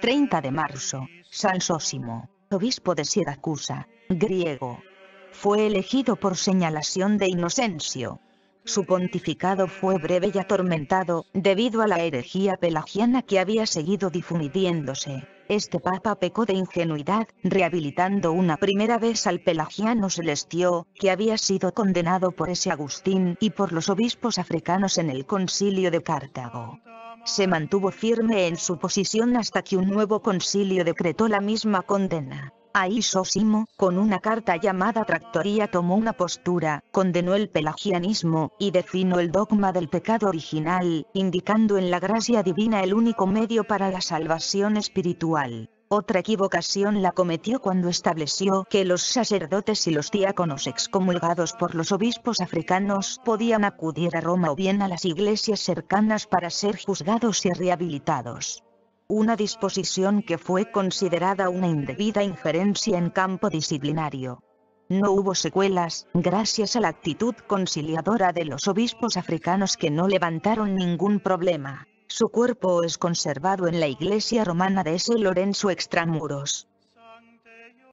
30 de marzo, San Sósimo, obispo de Siracusa, griego. Fue elegido por señalación de Inocencio. Su pontificado fue breve y atormentado, debido a la herejía pelagiana que había seguido difundiéndose. Este papa pecó de ingenuidad, rehabilitando una primera vez al pelagiano Celestio, que había sido condenado por ese Agustín y por los obispos africanos en el concilio de Cartago se mantuvo firme en su posición hasta que un nuevo concilio decretó la misma condena. Ahí Sosimo, con una carta llamada Tractoría tomó una postura, condenó el pelagianismo, y definió el dogma del pecado original, indicando en la gracia divina el único medio para la salvación espiritual. Otra equivocación la cometió cuando estableció que los sacerdotes y los diáconos excomulgados por los obispos africanos podían acudir a Roma o bien a las iglesias cercanas para ser juzgados y rehabilitados una disposición que fue considerada una indebida injerencia en campo disciplinario. No hubo secuelas, gracias a la actitud conciliadora de los obispos africanos que no levantaron ningún problema. Su cuerpo es conservado en la iglesia romana de S. Lorenzo Extramuros.